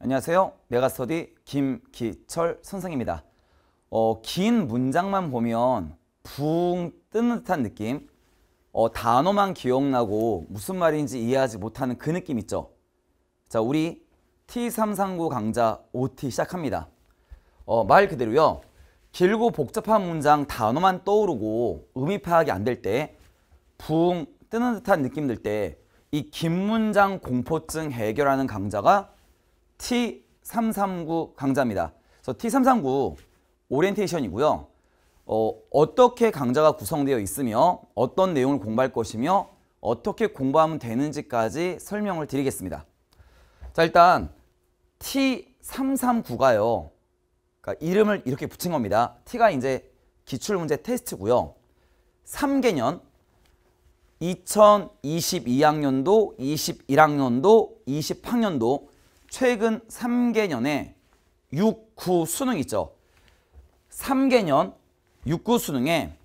안녕하세요. 메가스터디 김기철 선생입니다. 어, 긴 문장만 보면 붕 뜨는 듯한 느낌 어, 단어만 기억나고 무슨 말인지 이해하지 못하는 그 느낌 있죠? 자, 우리 T339 강좌 OT 시작합니다. 어, 말 그대로요. 길고 복잡한 문장 단어만 떠오르고 의미 파악이 안 될 때 붕 뜨는 듯한 느낌 들 때 이 긴 문장 공포증 해결하는 강좌가 T339 강좌입니다 그래서 T339 오리엔테이션이고요. 어, 떻게 강좌가 구성되어 있으며 어떤 내용을 공부할 것이며 어떻게 공부하면 되는지까지 설명을 드리겠습니다. 자 일단 T339가요. 그러니까 이름을 이렇게 붙인 겁니다. T가 이제 기출문제 테스트고요. 3개년 2022학년도, 21학년도, 20학년도 최근 3개년에 6, 9 수능 있죠. 3개년 6, 9 수능에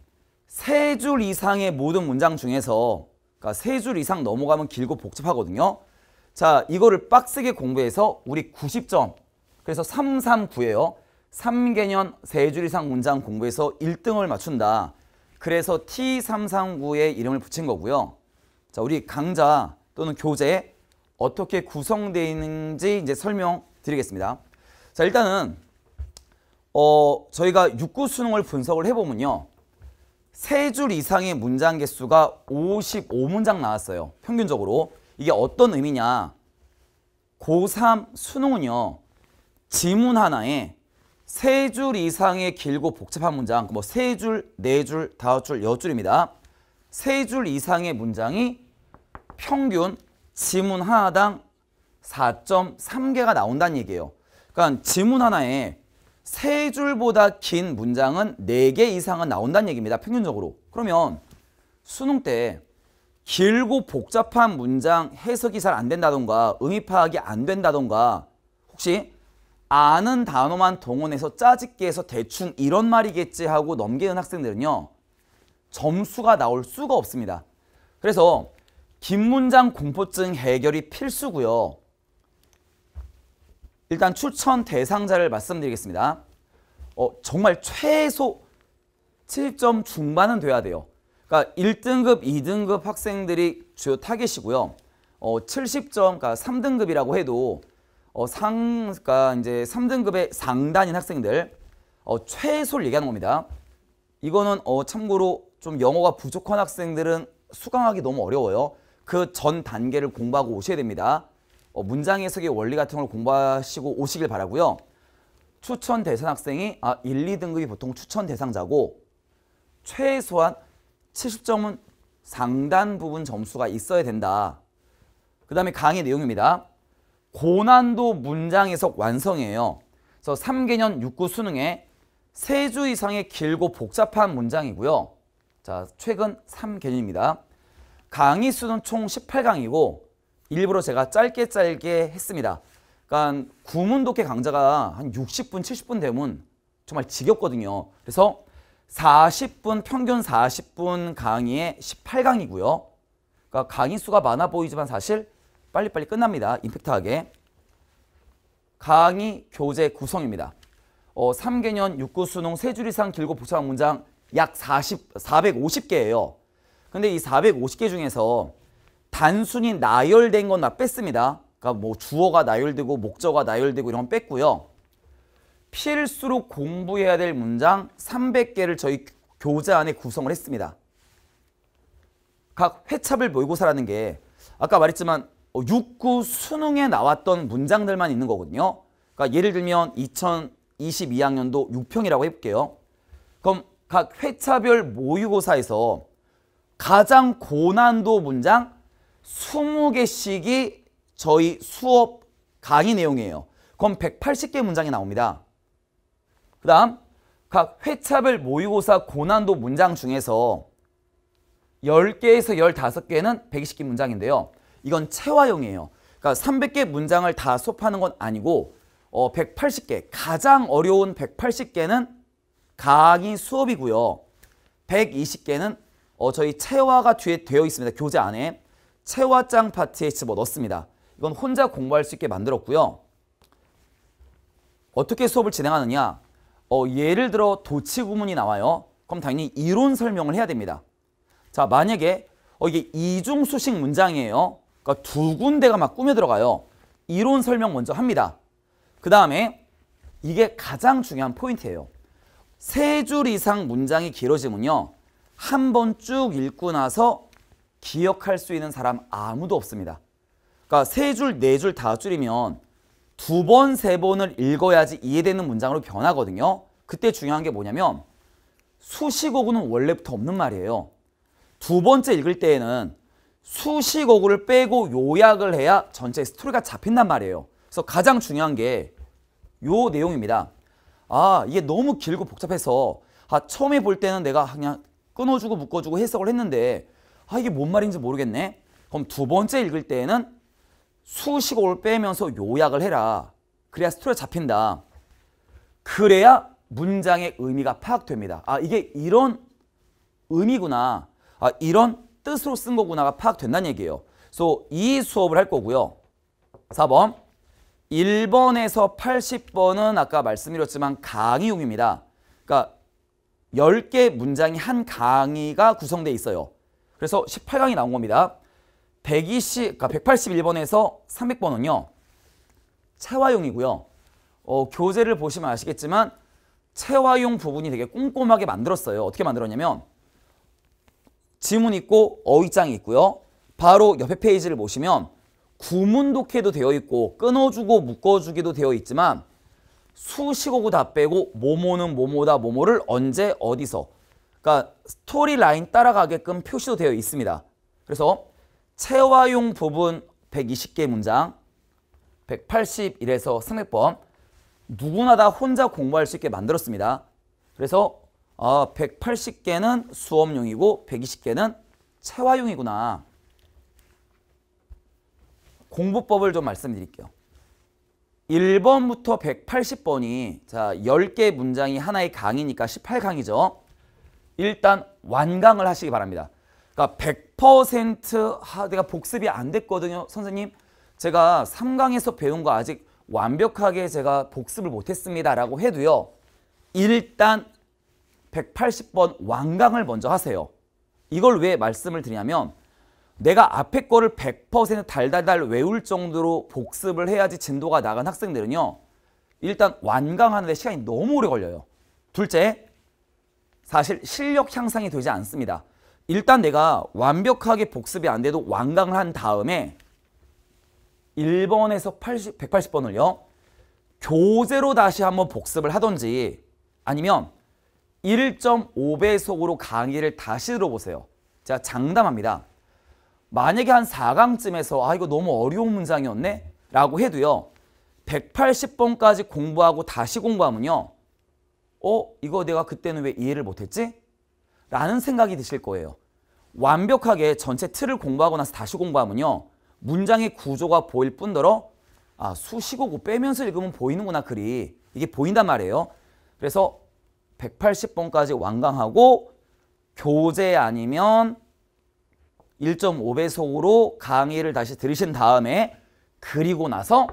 3줄 이상의 모든 문장 중에서 그러니까 세줄 이상 넘어가면 길고 복잡하거든요. 자, 이거를 빡세게 공부해서 우리 90점. 그래서 339예요. 3개년 3줄 이상 문장 공부해서 1등을 맞춘다. 그래서 T339의 이름을 붙인 거고요. 자, 우리 강좌 또는 교재 어떻게 구성되어 있는지 이제 설명드리겠습니다. 자, 일단은 어, 저희가 6구 수능을 분석을 해보면요. 세 줄 이상의 문장 개수가 55문장 나왔어요. 평균적으로. 이게 어떤 의미냐. 고3 수능은요. 지문 하나에 세 줄 이상의 길고 복잡한 문장, 뭐 세 줄, 네 줄, 다섯 줄, 여 줄입니다. 세 줄 이상의 문장이 평균 지문 하나당 4.3개가 나온다는 얘기예요. 그러니까 지문 하나에 세 줄보다 긴 문장은 4개 이상은 나온다는 얘기입니다. 평균적으로. 그러면 수능 때 길고 복잡한 문장 해석이 잘 안 된다던가 의미 파악이 안 된다던가 혹시 아는 단어만 동원해서 짜집기 해서 대충 이런 말이겠지 하고 넘기는 학생들은요. 점수가 나올 수가 없습니다. 그래서 긴 문장 공포증 해결이 필수고요. 일단 추천 대상자를 말씀드리겠습니다. 어, 정말 최소 7점 중반은 돼야 돼요. 그러니까 1등급, 2등급 학생들이 주요 타겟이고요. 어, 70점, 그러니까 3등급이라고 해도 어, 상, 그러니까 이제 3등급의 상단인 학생들 어, 최소를 얘기하는 겁니다. 이거는 어, 참고로 좀 영어가 부족한 학생들은 수강하기 너무 어려워요. 그전 단계를 공부하고 오셔야 됩니다. 어, 문장 해석의 원리 같은 걸 공부하시고 오시길 바라고요. 추천 대상 학생이 아, 1, 2등급이 보통 추천 대상자고 최소한 70점은 상단 부분 점수가 있어야 된다. 그 다음에 강의 내용입니다. 고난도 문장 해석 완성이에요. 그래서 3개년 6구 수능에 3주 이상의 길고 복잡한 문장이고요. 자, 최근 3개년입니다. 강의 수는 총 18강이고 일부러 제가 짧게 짧게 했습니다. 그러니까 구문독해 강좌가 한 60분, 70분 되면 정말 지겹거든요. 그래서 40분, 평균 40분 강의에 18강이고요. 그러니까 강의 수가 많아 보이지만 사실 빨리빨리 끝납니다. 임팩트하게. 강의 교재 구성입니다. 어, 3개년 6구 수능 3줄 이상 길고 복잡한 문장 약 40, 450개예요. 근데 이 450개 중에서 단순히 나열된 것만 뺐습니다. 그러니까 뭐 주어가 나열되고 목적어가 나열되고 이런 건 뺐고요. 필수로 공부해야 될 문장 300개를 저희 교재 안에 구성을 했습니다. 각 회차별 모의고사라는 게 아까 말했지만 6 어, 9 수능에 나왔던 문장들만 있는 거거든요. 그러니까 예를 들면 2022학년도 6평이라고 해볼게요. 그럼 각 회차별 모의고사에서 가장 고난도 문장 20개씩이 저희 수업 강의 내용이에요. 그럼 180개 문장이 나옵니다. 그 다음 각 회차별 모의고사 고난도 문장 중에서 10개에서 15개는 120개 문장인데요. 이건 체화형이에요. 그러니까 300개 문장을 다 수업하는 건 아니고 어, 180개, 가장 어려운 180개는 강의 수업이고요. 120개는 어, 저희 체화가 뒤에 되어 있습니다. 교재 안에. 체화장 파트에 집어 넣습니다. 이건 혼자 공부할 수 있게 만들었고요. 어떻게 수업을 진행하느냐. 어, 예를 들어 도치 구문이 나와요. 그럼 당연히 이론 설명을 해야 됩니다. 자, 만약에 어, 이게 이중 수식 문장이에요. 그러니까 두 군데가 막 꾸며 들어가요. 이론 설명 먼저 합니다. 그 다음에 이게 가장 중요한 포인트예요. 세 줄 이상 문장이 길어지면요. 한번쭉 읽고 나서 기억할 수 있는 사람 아무도 없습니다. 그러니까 세 줄, 네 줄, 다 줄이면 두 번, 세 번을 읽어야지 이해되는 문장으로 변하거든요. 그때 중요한 게 뭐냐면 수식어구는 원래부터 없는 말이에요. 두 번째 읽을 때에는 수식어구를 빼고 요약을 해야 전체 스토리가 잡힌단 말이에요. 그래서 가장 중요한 게 요 내용입니다. 아 이게 너무 길고 복잡해서 아 처음에 볼 때는 내가 그냥 끊어주고 묶어주고 해석을 했는데 아 이게 뭔 말인지 모르겠네. 그럼 두 번째 읽을 때에는 수식어를 빼면서 요약을 해라. 그래야 스토리가 잡힌다. 그래야 문장의 의미가 파악됩니다. 아 이게 이런 의미구나. 아 이런 뜻으로 쓴 거구나가 파악된다는 얘기예요. 그래서 이 수업을 할 거고요. 4번 1번에서 80번은 아까 말씀드렸지만 강의용입니다. 그러니까 10개 문장이 한 강의가 구성되어 있어요. 그래서 18강이 나온 겁니다. 120, 그러니까 181번에서 300번은요. 채화용이고요. 어, 교재를 보시면 아시겠지만 채화용 부분이 되게 꼼꼼하게 만들었어요. 어떻게 만들었냐면 지문 있고 어휘장이 있고요. 바로 옆에 페이지를 보시면 구문 독해도 되어 있고 끊어주고 묶어주기도 되어 있지만 수식어구 다 빼고 모모는 모모다 모모를 언제 어디서 그러니까 스토리 라인 따라가게끔 표시도 되어 있습니다. 그래서 체화용 부분 120개 문장 181에서 300번 누구나 다 혼자 공부할 수 있게 만들었습니다. 그래서 아, 180개는 수업용이고 120개는 체화용이구나 공부법을 좀 말씀드릴게요. 1번부터 180번이 자 10개 문장이 하나의 강이니까 18강이죠. 일단 완강을 하시기 바랍니다. 그러니까 100% 내가 복습이 안 됐거든요. 선생님 제가 3강에서 배운 거 아직 완벽하게 제가 복습을 못했습니다. 라고 해도요. 일단 180번 완강을 먼저 하세요. 이걸 왜 말씀을 드리냐면 내가 앞에 거를 100% 달달달 외울 정도로 복습을 해야지 진도가 나간 학생들은요. 일단 완강하는데 시간이 너무 오래 걸려요. 둘째, 사실 실력 향상이 되지 않습니다. 일단 내가 완벽하게 복습이 안 돼도 완강을 한 다음에 1번에서 80, 180번을요. 교재로 다시 한번 복습을 하던지 아니면 1.5배속으로 강의를 다시 들어보세요. 자, 장담합니다. 만약에 한 4강쯤에서 아 이거 너무 어려운 문장이었네 라고 해도요. 180번까지 공부하고 다시 공부하면요. 어? 이거 내가 그때는 왜 이해를 못했지? 라는 생각이 드실 거예요. 완벽하게 전체 틀을 공부하고 나서 다시 공부하면요. 문장의 구조가 보일 뿐더러 아 수식어고 빼면서 읽으면 보이는구나 글이. 이게 보인단 말이에요. 그래서 180번까지 완강하고 교재 아니면 1.5배속으로 강의를 다시 들으신 다음에 그리고 나서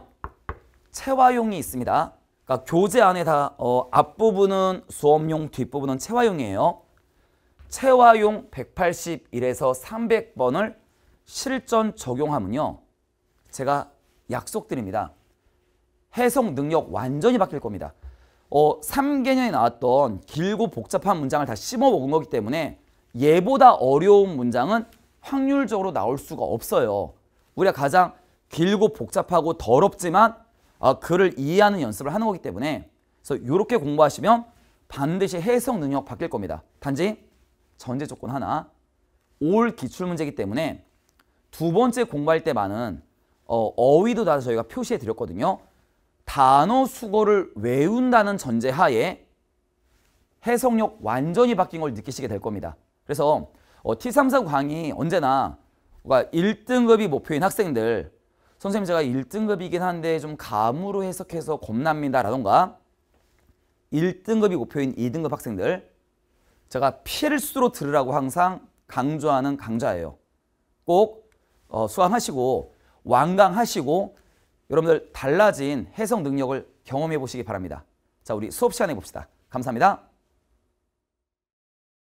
채화용이 있습니다. 그러니까 교재 안에 다 어, 앞부분은 수업용, 뒷부분은 채화용이에요. 채화용 181에서 300번을 실전 적용하면요. 제가 약속드립니다. 해석 능력 완전히 바뀔 겁니다. 어, 3개년에 나왔던 길고 복잡한 문장을 다심어먹은 거기 때문에 얘보다 어려운 문장은 확률적으로 나올 수가 없어요. 우리가 가장 길고 복잡하고 더럽지만 어, 아, 글을 이해하는 연습을 하는 거기 때문에 그래서 이렇게 공부하시면 반드시 해석 능력 바뀔 겁니다. 단지 전제 조건 하나 올 기출문제이기 때문에 두 번째 공부할 때만은 어, 어휘도 다 저희가 표시해 드렸거든요. 단어 수거를 외운다는 전제하에 해석력 완전히 바뀐 걸 느끼시게 될 겁니다. 그래서 어, T34 강의 언제나 그러니까 1등급이 목표인 학생들 선생님 제가 1등급이긴 한데 좀 감으로 해석해서 겁납니다 라던가 1등급이 목표인 2등급 학생들 제가 필수로 들으라고 항상 강조하는 강좌예요. 꼭 어, 수강하시고 완강하시고 여러분들 달라진 해석 능력을 경험해 보시기 바랍니다. 자 우리 수업 시간에 봅시다. 감사합니다.